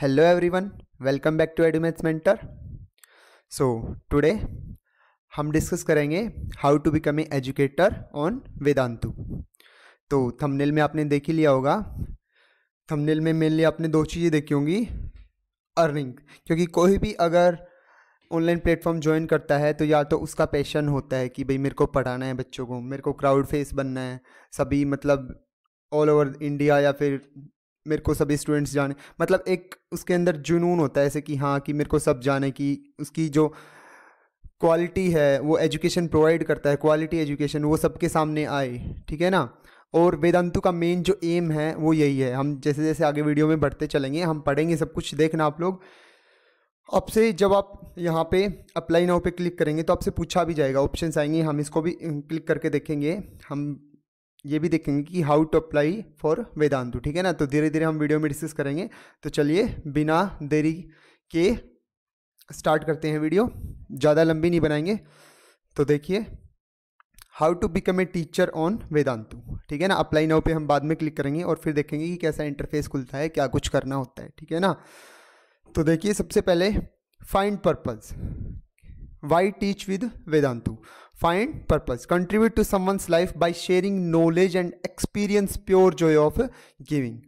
hello everyone welcome back to edumaths mentor so today हम discuss करेंगे how to become a educator on Vedantu तो thumbnail में आपने देख ही लिया होगा थंबनेल में मेनली आपने दो चीज़ें देखी होंगी अर्निंग क्योंकि कोई भी अगर ऑनलाइन प्लेटफॉर्म ज्वाइन करता है तो या तो उसका पैशन होता है कि भाई मेरे को पढ़ाना है बच्चों को मेरे को क्राउड फेस बनना है सभी मतलब ऑल ओवर इंडिया या फिर मेरे को सब स्टूडेंट्स जाने मतलब एक उसके अंदर जुनून होता है ऐसे कि हाँ कि मेरे को सब जाने की उसकी जो क्वालिटी है वो एजुकेशन प्रोवाइड करता है क्वालिटी एजुकेशन वो सबके सामने आए ठीक है ना और वेदांतु का मेन जो एम है वो यही है हम जैसे जैसे आगे वीडियो में बढ़ते चलेंगे हम पढ़ेंगे सब कुछ देखना आप लोग आपसे जब आप यहाँ पे अप्लाई नाउ पे क्लिक करेंगे तो आपसे पूछा भी जाएगा ऑप्शंस आएंगे हम इसको भी क्लिक करके देखेंगे हम ये भी देखेंगे कि how to apply for Vedantu ठीक है ना तो धीरे धीरे हम वीडियो में डिस्कस करेंगे तो चलिए बिना देरी के स्टार्ट करते हैं वीडियो ज़्यादा लंबी नहीं बनाएंगे तो देखिए how to become a teacher on Vedantu ठीक है ना अप्लाई नाउ पे हम बाद में क्लिक करेंगे और फिर देखेंगे कि कैसा इंटरफेस खुलता है क्या कुछ करना होता है ठीक है ना तो देखिए सबसे पहले find purpose why teach with Vedantu find purpose contribute to someone's life by sharing knowledge and experience pure joy of giving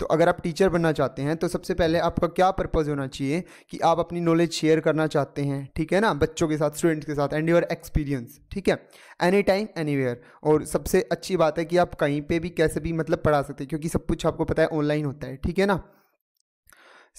तो अगर आप टीचर बनना चाहते हैं तो सबसे पहले आपका क्या पर्पज़ होना चाहिए कि आप अपनी नॉलेज शेयर करना चाहते हैं ठीक है ना बच्चों के साथ स्टूडेंट्स के साथ एंड योर एक्सपीरियंस ठीक है एनी टाइम एनी वेयर और सबसे अच्छी बात है कि आप कहीं पे भी कैसे भी मतलब पढ़ा सकते हैं क्योंकि सब कुछ आपको पता है ऑनलाइन होता है ठीक है ना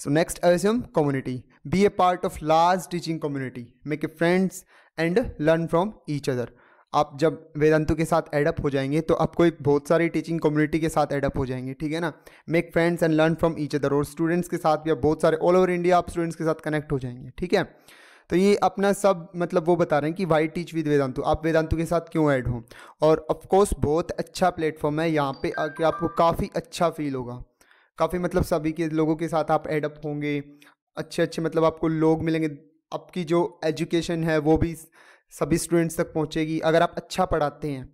सो नेक्स्ट एज्यूम community be a part of large teaching community make a friends and learn from each other आप जब वेदांतु के साथ एडअप हो जाएंगे तो आपको एक बहुत सारी टीचिंग कम्युनिटी के साथ एडअप हो जाएंगे ठीक है ना make friends and learn from each other और स्टूडेंट्स के साथ भी आप बहुत सारे ऑल ओवर इंडिया आप स्टूडेंट्स के साथ कनेक्ट हो जाएंगे ठीक है तो ये अपना सब मतलब वो बता रहे हैं कि वाई टीच विद वेदांतु आप वेदांतु के साथ क्यों ऐड हो और ऑफकोर्स बहुत अच्छा प्लेटफॉर्म है यहाँ पे आके आपको काफ़ी अच्छा फील होगा काफ़ी मतलब सभी के लोगों के साथ आप एडअप होंगे अच्छे अच्छे मतलब आपको लोग मिलेंगे आपकी जो एजुकेशन है वो भी सभी स्टूडेंट्स तक पहुंचेगी अगर आप अच्छा पढ़ाते हैं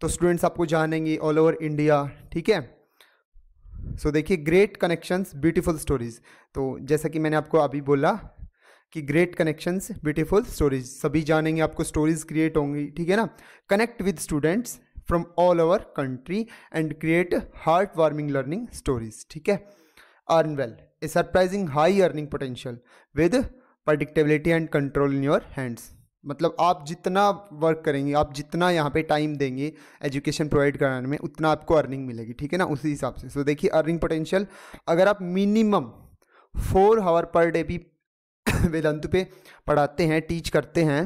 तो स्टूडेंट्स आपको जानेंगे ऑल ओवर इंडिया ठीक है सो देखिए ग्रेट कनेक्शंस ब्यूटीफुल स्टोरीज तो जैसा कि मैंने आपको अभी बोला कि ग्रेट कनेक्शंस ब्यूटीफुल स्टोरीज सभी जानेंगे आपको स्टोरीज क्रिएट होंगी ठीक है ना connect with students from all over country and create heart warming learning stories ठीक है earn well a surprising high earning potential with predictability and control in your hands मतलब आप जितना वर्क करेंगे आप जितना यहाँ पे टाइम देंगे एजुकेशन प्रोवाइड कराने में उतना आपको अर्निंग मिलेगी ठीक है ना उसी हिसाब से सो so, देखिए अर्निंग पोटेंशियल अगर आप मिनिमम फोर हावर पर डे भी वेदांतु पे पढ़ाते हैं टीच करते हैं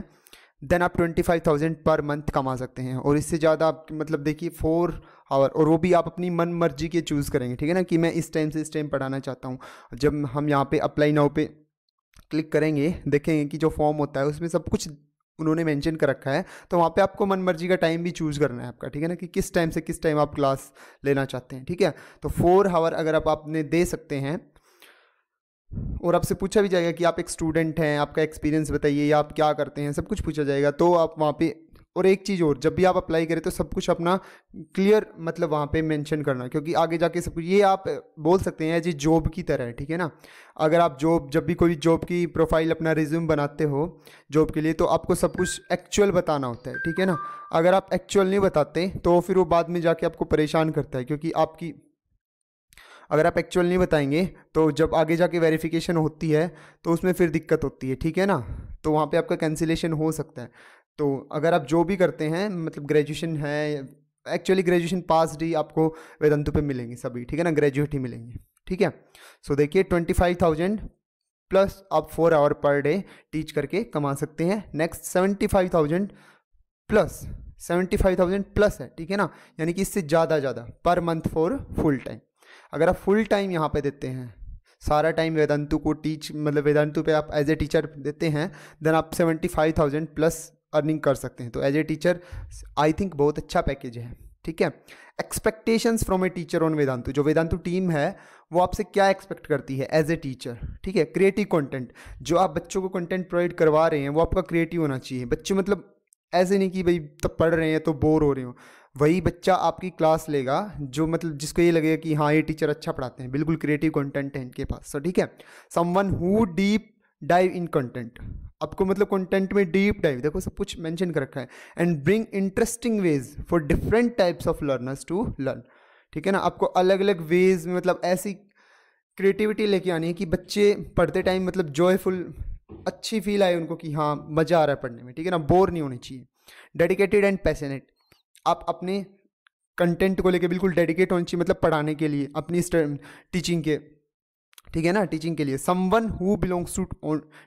देन आप twenty five thousand per month कमा सकते हैं और इससे ज़्यादा आप मतलब देखिए फोर आवर और वो भी आप अपनी मन मर्जी के चूज़ करेंगे ठीक है ना कि मैं इस टाइम से इस टाइम पढ़ाना चाहता हूँ जब हम यहाँ पे अप्लाई नाउ पे क्लिक करेंगे देखेंगे कि जो फॉर्म होता है उसमें सब कुछ उन्होंने मेंशन कर रखा है तो वहाँ पे आपको मन मर्जी का टाइम भी चूज़ करना है आपका ठीक है ना कि किस टाइम से किस टाइम आप क्लास लेना चाहते हैं ठीक है तो फोर हावर अगर आप आपने दे सकते हैं और आपसे पूछा भी जाएगा कि आप एक स्टूडेंट हैं आपका एक्सपीरियंस बताइए या आप क्या करते हैं सब कुछ पूछा जाएगा तो आप वहाँ पे और एक चीज़ और जब भी आप अप्लाई करें तो सब कुछ अपना क्लियर मतलब वहाँ पे मेंशन करना क्योंकि आगे जाके सब कुछ ये आप बोल सकते हैं जी जॉब की तरह ठीक है ना अगर आप जॉब जब भी कोई जॉब की प्रोफाइल अपना रिज्यूम बनाते हो जॉब के लिए तो आपको सब कुछ एक्चुअल बताना होता है ठीक है ना अगर आप एक्चुअल नहीं बताते तो फिर वो बाद में जाके आपको परेशान करता है क्योंकि आपकी अगर आप एक्चुअल नहीं बताएंगे तो जब आगे जाके वेरिफिकेशन होती है तो उसमें फिर दिक्कत होती है ठीक है ना तो वहाँ पे आपका कैंसिलेशन हो सकता है तो अगर आप जो भी करते हैं मतलब ग्रेजुएशन है एक्चुअली ग्रेजुएशन पास ही आपको वेदंतु पे मिलेंगे सभी ठीक है ना ग्रेजुएट ही मिलेंगे ठीक है सो so, देखिए ट्वेंटी फाइव थाउजेंड प्लस आप four hour per day teach करके कमा सकते हैं next seventy five thousand plus seventy five thousand plus है ठीक है ना यानी कि इससे ज़्यादा ज़्यादा per month for full time अगर आप फुल टाइम यहाँ पे देते हैं सारा टाइम वेदांतु को टीच मतलब वेदांतु पे आप एज ए टीचर देते हैं देन आप seventy five thousand plus earning कर सकते हैं तो as a teacher I think बहुत अच्छा पैकेज है ठीक है expectations from a teacher on Vedantu जो वेदांतु टीम है वो आपसे क्या एक्सपेक्ट करती है एज ए टीचर ठीक है क्रिएटिव कंटेंट जो आप बच्चों को कंटेंट प्रोवाइड करवा रहे हैं वो आपका क्रिएटिव होना चाहिए बच्चे मतलब ऐसे नहीं कि भाई तब पढ़ रहे हैं तो बोर हो रहे हो वही बच्चा आपकी क्लास लेगा जो मतलब जिसको ये लगेगा कि हाँ ये टीचर अच्छा पढ़ाते हैं बिल्कुल क्रिएटिव कंटेंट है इनके पास सो तो ठीक है someone who deep dive in content आपको मतलब कंटेंट में डीप डाइव देखो सब कुछ मेंशन कर रखा है and bring interesting ways for different types of learners to learn ठीक है ना आपको अलग अलग वेज में मतलब ऐसी क्रिएटिविटी लेके आनी है कि बच्चे पढ़ते टाइम मतलब जॉयफुल अच्छी फील आए उनको कि हाँ मज़ा आ रहा है पढ़ने में ठीक है ना बोर नहीं होनी चाहिए डेडिकेटेड एंड पैशनेट आप अपने कंटेंट को लेके बिल्कुल डेडिकेट होनी चाहिए मतलब पढ़ाने के लिए अपनी टीचिंग के ठीक है ना टीचिंग के लिए someone who belongs to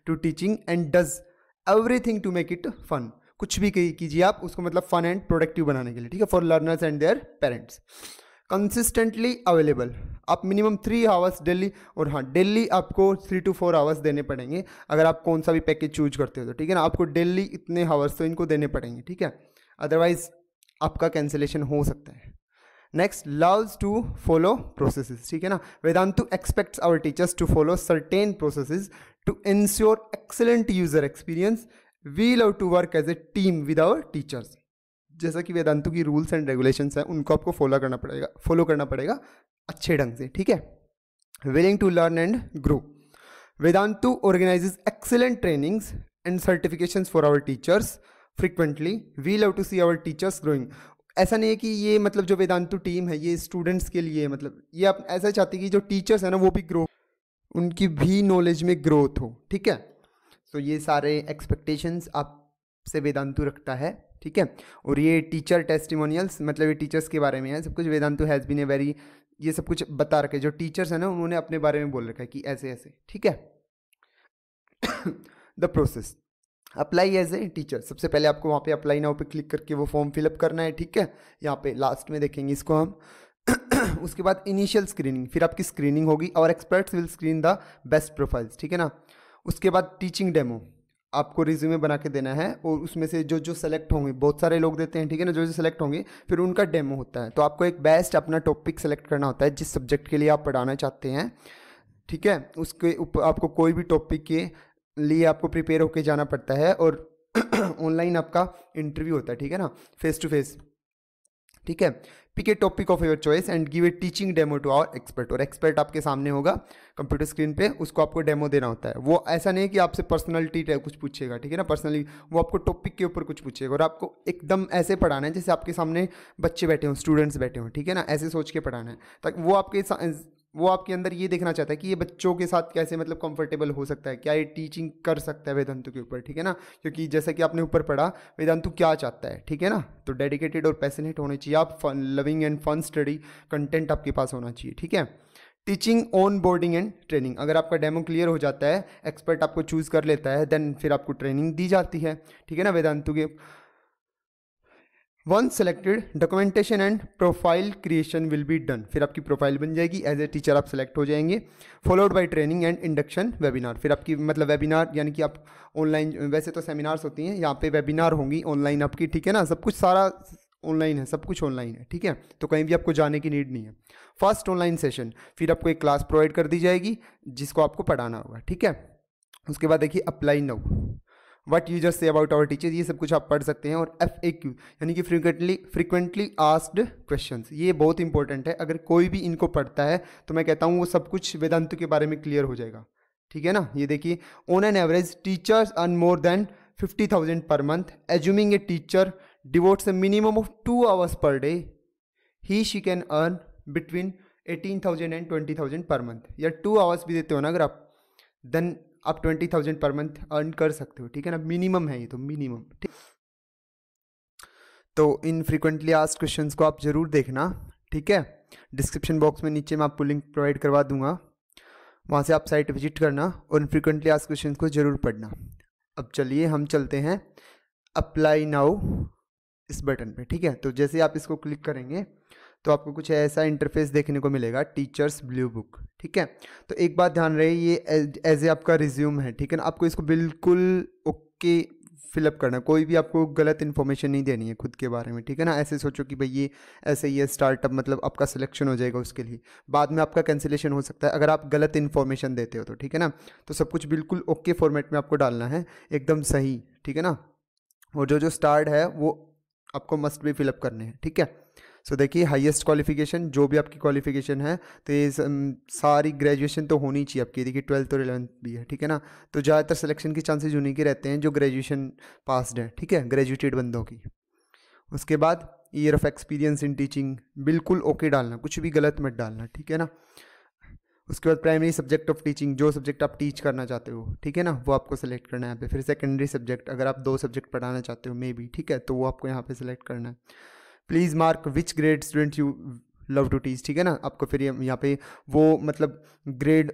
to teaching and does everything to make it fun कुछ भी कीजिए आप उसको मतलब फन एंड प्रोडक्टिव बनाने के लिए ठीक है for learners and their parents consistently available आप मिनिमम थ्री आवर्स डेली और हाँ डेली आपको थ्री टू फोर आवर्स देने पड़ेंगे अगर आप कौन सा भी पैकेज चूज करते हो तो ठीक है ना आपको डेली इतने आवर्स तो इनको देने पड़ेंगे ठीक है अदरवाइज आपका कैंसिलेशन हो सकता है next loves to follow process ठीक है ना Vedantu expects our teachers to follow certain process to ensure excellent user experience we love to work as a team with our teachers जैसा कि वेदांतु की रूल्स एंड रेगुलेशंस हैं उनको आपको फॉलो करना पड़ेगा फॉलो करना पड़ेगा अच्छे ढंग से ठीक है willing to learn and grow Vedantu organize excellent trainings and certification for our teachers frequently we love to see our teachers growing ऐसा नहीं है कि ये मतलब जो वेदांतु टीम है ये स्टूडेंट्स के लिए मतलब ये आप ऐसा चाहते हैं कि जो टीचर्स हैं ना वो भी ग्रो उनकी भी नॉलेज में ग्रोथ हो ठीक है सो so, ये सारे एक्सपेक्टेशंस आपसे वेदांतु रखता है ठीक है और ये टीचर टेस्टिमोनियल्स मतलब ये टीचर्स के बारे में है सब कुछ Vedantu has been a very ये सब कुछ बता रखे जो टीचर्स हैं ना उन्होंने अपने बारे में बोल रखा है कि ऐसे ऐसे ठीक है the process apply as a teacher सबसे पहले आपको वहाँ पे अप्लाई नाउ पे क्लिक करके वो फॉर्म फिलअप करना है ठीक है यहाँ पे लास्ट में देखेंगे इसको हम उसके बाद इनिशियल स्क्रीनिंग फिर आपकी स्क्रीनिंग होगी और experts will screen the best profiles ठीक है ना उसके बाद टीचिंग डेमो आपको रिज्यूमे बना के देना है और उसमें से जो जो सेलेक्ट होंगे बहुत सारे लोग देते हैं ठीक है ना जो जो सेलेक्ट होंगे फिर उनका डेमो होता है तो आपको एक बेस्ट अपना टॉपिक सेलेक्ट करना होता है जिस सब्जेक्ट के लिए आप पढ़ाना चाहते हैं ठीक है उसके ऊपर आपको कोई भी टॉपिक के लिए आपको प्रिपेयर होके जाना पड़ता है और ऑनलाइन आपका इंटरव्यू होता है ठीक है ना फेस टू फेस ठीक है pick a topic of your choice and give a teaching demo to our expert और एक्सपर्ट आपके सामने होगा कंप्यूटर स्क्रीन पे उसको आपको डेमो देना होता है वो ऐसा नहीं है कि आपसे पर्सनलिटी कुछ पूछेगा ठीक है ना पर्सनली वो आपको टॉपिक के ऊपर कुछ पूछेगा और आपको एकदम ऐसे पढ़ाना है जैसे आपके सामने बच्चे बैठे हों स्टूडेंट्स बैठे हों ठीक है ना ऐसे सोच के पढ़ाना है ताकि वो आपके वो आपके अंदर ये देखना चाहता है कि ये बच्चों के साथ कैसे मतलब कंफर्टेबल हो सकता है क्या ये टीचिंग कर सकता है वेदांतु के ऊपर ठीक है ना क्योंकि जैसा कि आपने ऊपर पढ़ा वेदांतु क्या चाहता है ठीक है ना तो डेडिकेटेड और पैसनेट होने चाहिए आप fun loving and fun study content आपके पास होना चाहिए ठीक है teaching onboarding and training अगर आपका डेमो क्लियर हो जाता है एक्सपर्ट आपको चूज़ कर लेता है देन फिर आपको ट्रेनिंग दी जाती है ठीक है ना वेदांतु के once selected documentation and profile creation will be done फिर आपकी प्रोफाइल बन जाएगी एज ए टीचर आप सेलेक्ट हो जाएंगे followed by training and induction webinar फिर आपकी मतलब वेबिनार यानी कि आप ऑनलाइन वैसे तो सेमिनार्स होती हैं यहाँ पे वेबिनार होंगी ऑनलाइन आपकी ठीक है ना सब कुछ सारा ऑनलाइन है सब कुछ ऑनलाइन है ठीक है तो कहीं भी आपको जाने की नीड नहीं है फर्स्ट ऑनलाइन सेशन फिर आपको एक क्लास प्रोवाइड कर दी जाएगी जिसको आपको पढ़ाना होगा ठीक है उसके बाद देखिए apply now what user say about our teacher ये सब कुछ आप पढ़ सकते हैं और एफ ए क्यू यानी कि फ्रिक्वेंटली फ्रिक्वेंटली आस्ड क्वेश्चन ये बहुत इंपॉर्टेंट है अगर कोई भी इनको पढ़ता है तो मैं कहता हूँ वो सब कुछ वेदांत के बारे में क्लियर हो जाएगा ठीक है ना ये देखिए on an average teachers earn more than fifty thousand per month assuming a teacher devotes a minimum of two hours per day he she can earn between eighteen thousand and twenty thousand per month या two hours भी देते हो ना अगर आप then आप twenty thousand per month earn कर सकते हो ठीक है ना मिनिमम है ये तो मिनिमम ठीक तो इन फ्रीक्वेंटली आज क्वेश्चन को आप ज़रूर देखना ठीक है डिस्क्रिप्शन बॉक्स में नीचे मैं आपको लिंक प्रोवाइड करवा दूंगा वहाँ से आप साइट विजिट करना और इन फ्रीक्वेंटली आज क्वेश्चन को ज़रूर पढ़ना अब चलिए हम चलते हैं अप्लाई नाउ इस बटन पे ठीक है तो जैसे आप इसको क्लिक करेंगे तो आपको कुछ ऐसा इंटरफेस देखने को मिलेगा टीचर्स ब्लू बुक ठीक है तो एक बात ध्यान रहे ये एज ए आपका रिज्यूम है ठीक है ना आपको इसको बिल्कुल ओके फिलअप करना कोई भी आपको गलत इन्फॉर्मेशन नहीं देनी है खुद के बारे में ठीक है ना ऐसे सोचो कि भाई ये ऐसे ही है स्टार्टअप मतलब आपका सिलेक्शन हो जाएगा उसके लिए बाद में आपका कैंसिलेशन हो सकता है अगर आप गलत इन्फॉर्मेशन देते हो तो ठीक है ना तो सब कुछ बिल्कुल ओके फॉर्मेट में आपको डालना है एकदम सही ठीक है ना और जो जो स्टार्ट है वो आपको मस्ट भी फिलअप करने हैं ठीक है सो देखिए हाईएस्ट क्वालिफिकेशन जो भी आपकी क्वालिफिकेशन है तो ये सारी ग्रेजुएशन तो होनी चाहिए आपकी देखिए ट्वेल्थ और इलेवंथ भी है ठीक है ना तो ज़्यादातर सिलेक्शन के चांसेज उन्हीं के रहते हैं जो ग्रेजुएशन पास्ड है ठीक है ग्रेजुएटेड बंदों की उसके बाद year of experience in teaching बिल्कुल ओके डालना कुछ भी गलत मत डालना ठीक है ना उसके बाद प्राइमरी सब्जेक्ट ऑफ टीचिंग जो सब्जेक्ट आप टीच करना चाहते हो ठीक है ना वो आपको सेलेक्ट करना है यहाँ पे फिर सेकेंडरी सब्जेक्ट अगर आप दो सब्जेक्ट पढ़ाना चाहते हो मे बी ठीक है तो वो आपको यहाँ पे सेलेक्ट करना है please mark which grade student you love to teach ठीक है ना आपको फिर यहाँ पे वो मतलब ग्रेड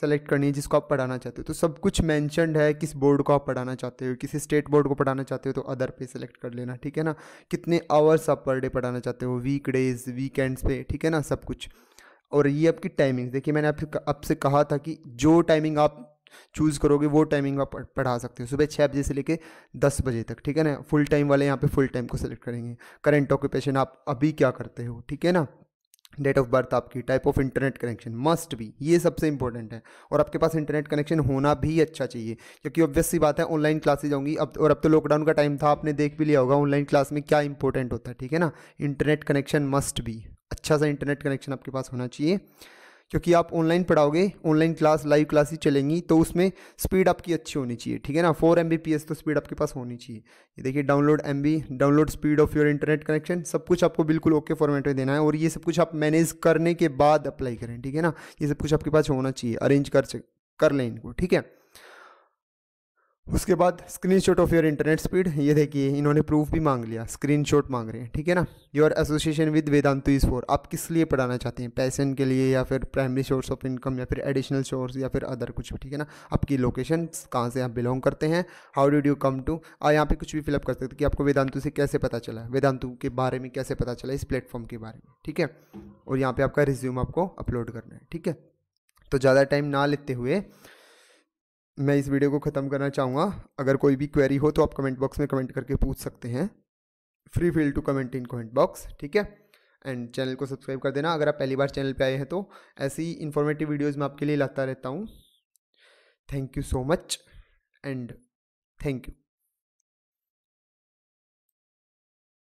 सेलेक्ट करनी है जिसको आप पढ़ाना चाहते हो तो सब कुछ मैंशनड है किस बोर्ड को आप पढ़ाना चाहते हो किसी स्टेट बोर्ड को पढ़ाना चाहते हो तो अदर पे सेलेक्ट कर लेना ठीक है ना कितने आवर्स आप पर डे पढ़ाना चाहते हो वीक डेज वीकेंड्स पे ठीक है ना सब कुछ और ये आपकी टाइमिंग देखिए मैंने आपसे आपसे कहा था कि जो टाइमिंग आप चूज़ करोगे वो टाइमिंग आप पढ़ा सकते हो सुबह छः बजे से लेके दस बजे तक ठीक है ना फुल टाइम वाले यहाँ पे फुल टाइम को सेलेक्ट करेंगे करंट ऑक्यूपेशन आप अभी क्या करते हो ठीक है ना डेट ऑफ बर्थ आपकी type of internet connection must भी ये सबसे इंपॉर्टेंट है और आपके पास इंटरनेट कनेक्शन होना भी अच्छा चाहिए क्योंकि ऑब्वियस सी बात है ऑनलाइन क्लासेज होंगी अब तो, और अब तो लॉकडाउन का टाइम था आपने देख भी लिया होगा ऑनलाइन क्लास में क्या इंपॉर्टेंट होता है ठीक है ना इंटरनेट कनेक्शन मस्ट भी अच्छा सा इंटरनेट कनेक्शन आपके पास होना चाहिए क्योंकि आप ऑनलाइन पढ़ाओगे ऑनलाइन क्लास लाइव क्लासेस चलेंगी तो उसमें स्पीड आपकी अच्छी होनी चाहिए ठीक है ना फोर एम तो स्पीड आपके पास होनी चाहिए ये देखिए download um download speed of your internet connection सब कुछ आपको बिल्कुल ओके फॉर्मेट में देना है और ये सब कुछ आप मैनेज करने के बाद अप्लाई करें ठीक है ना ये सब कुछ आपके पास होना चाहिए अरेंज कर कर लें इनको ठीक है उसके बाद screenshot of your internet speed ये देखिए इन्होंने प्रूफ भी मांग लिया स्क्रीनशॉट मांग रहे हैं ठीक है ना your association with Vedantu is for आप किस लिए पढ़ाना चाहते हैं पैसन के लिए या फिर प्राइमरी सोर्स ऑफ इनकम या फिर एडिशनल सोर्स या फिर अदर कुछ ठीक है ना आपकी लोकेशन कहाँ से आप बिलोंग करते हैं how did you come to और यहाँ पर कुछ भी फिलअप कर सकते कि आपको वेदांतु से कैसे पता चला वेदांतु के बारे में कैसे पता चला इस प्लेटफॉर्म के बारे में ठीक है और यहाँ पर आपका रिज्यूम आपको अपलोड करना है ठीक है तो ज़्यादा टाइम ना लेते हुए मैं इस वीडियो को ख़त्म करना चाहूँगा अगर कोई भी क्वेरी हो तो आप कमेंट बॉक्स में कमेंट करके पूछ सकते हैं free field to comment in comment box ठीक है एंड चैनल को सब्सक्राइब कर देना अगर आप पहली बार चैनल पे आए हैं तो ऐसी इन्फॉर्मेटिव वीडियोज़ मैं आपके लिए लाता रहता हूँ thank you so much and thank you